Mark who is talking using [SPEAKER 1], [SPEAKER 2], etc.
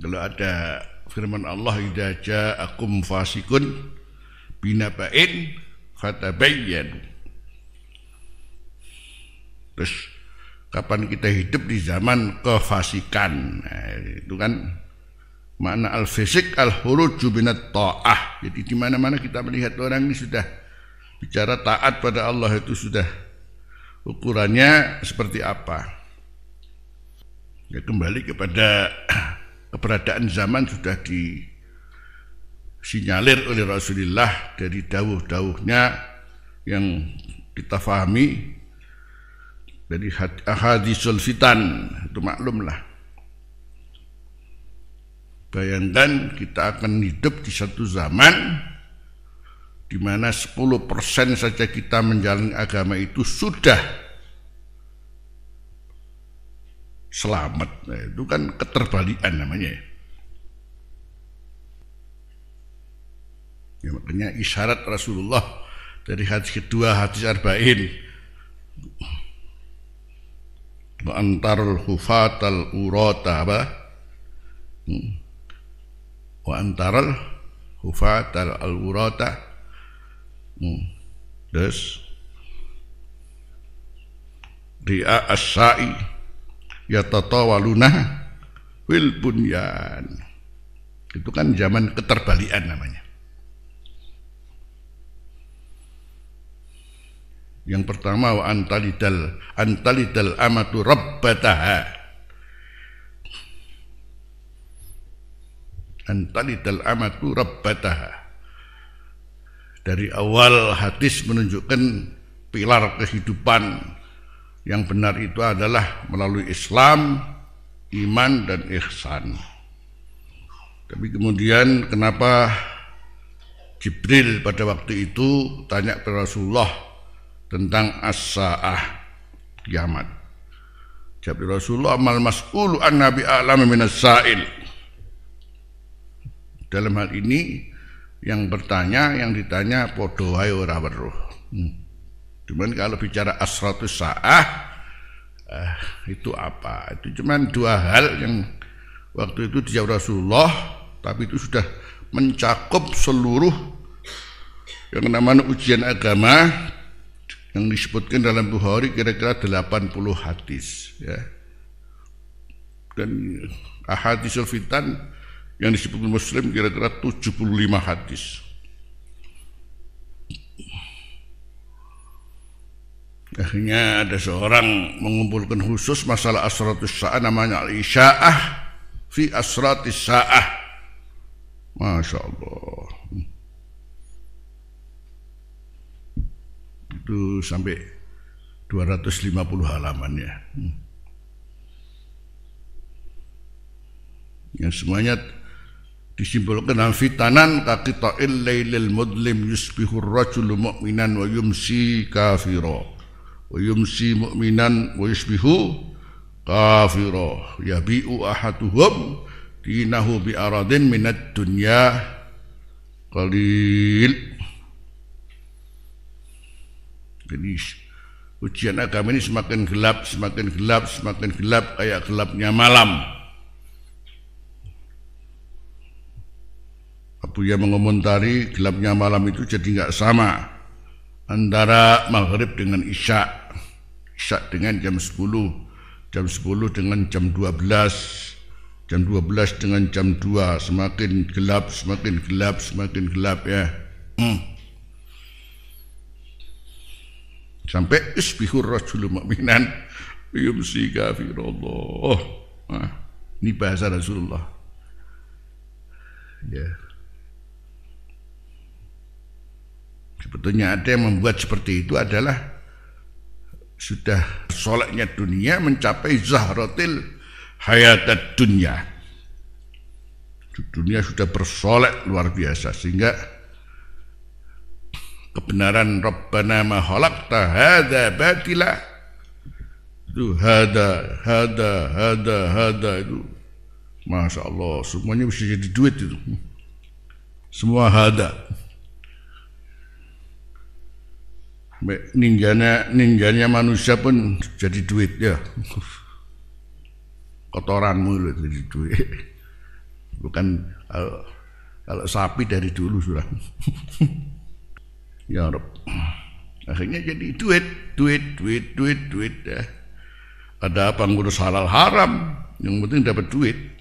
[SPEAKER 1] Kalau ada firman Allah idza ja'akum fasikun binaba'in fatabayyan. Terus kapan kita hidup di zaman kefasikan? Nah, itu kan makna al-fisik al-huruju binat ta'ah. Jadi di mana-mana kita melihat orang ini sudah bicara taat pada Allah itu sudah ukurannya seperti apa. Ya kembali kepada keberadaan zaman sudah disinyalir oleh Rasulullah dari dawuh-dawuhnya yang kita fahami dari hadisul fitan itu maklumlah bayangkan kita akan hidup di satu zaman di mana 10% saja kita menjalani agama itu sudah selamat. Nah, itu kan keterbalikan namanya. Ya, makanya isyarat Rasulullah dari hadis kedua hadis arba'in wa antarul hufatal urata apa? Hmm. wa antarul hufatal al urata hmm. terus ria as-sa'i yatatawaluna fil bunyan. Itu kan zaman keterbalian namanya. Yang pertama wa antalidal antalidal amatu rabbataha. Antalidal amatu rabbataha. Dari awal hadis menunjukkan pilar kehidupan yang benar itu adalah melalui Islam, iman dan ihsan. Tapi kemudian kenapa Jibril pada waktu itu tanya kepada Rasulullah tentang as-sa'ah kiamat. Jabir Rasulullah mal mas'ulu an nabi a'lam min sail Dalam hal ini yang bertanya, yang ditanya podo ayo ora weruh. Hmm. Cuman kalau bicara asratus sa'ah eh, itu apa? Itu cuman dua hal yang waktu itu dijawab Rasulullah tapi itu sudah mencakup seluruh yang namanya ujian agama yang disebutkan dalam Bukhari kira-kira 80 hadis ya. Dan ahadisul fitan yang disebutkan Muslim kira-kira 75 hadis. Akhirnya ada seorang mengumpulkan khusus masalah asratus sa'ah namanya al-isya'ah fi asratis sa'ah. Masya Allah. Itu sampai 250 halaman ya. Yang semuanya disimpulkan dalam fitanan kaki ta'il lailil mudlim yusbihur rajul mu'minan wa yumsi kafiro wa yumsi mu'minan wa yusbihu kafira yabi'u ahatuhum dinahu bi aradin minad dunya qalil jadi ujian agama ini semakin gelap semakin gelap semakin gelap kayak gelapnya malam Abu Buya mengomentari gelapnya malam itu jadi nggak sama antara maghrib dengan isya Isyak dengan jam 10 Jam 10 dengan jam 12 Jam 12 dengan jam 2 Semakin gelap, semakin gelap, semakin gelap ya hmm. Sampai isbihur rajulu mu'minan Yumsi kafir Allah nah, Ini bahasa Rasulullah Ya Sebetulnya ada yang membuat seperti itu adalah sudah soleknya dunia mencapai zahrotil hayatat dunia dunia sudah bersolek luar biasa sehingga kebenaran Rabbana ma khalaqta hadza batila itu hada hada hada hada itu Masya Allah semuanya bisa jadi duit itu semua hada ningganya ningganya manusia pun jadi duit ya kotoranmu itu jadi duit bukan kalau, kalau sapi dari dulu sudah ya Rob akhirnya jadi duit duit duit duit duit ya ada apa ngurus halal haram yang penting dapat duit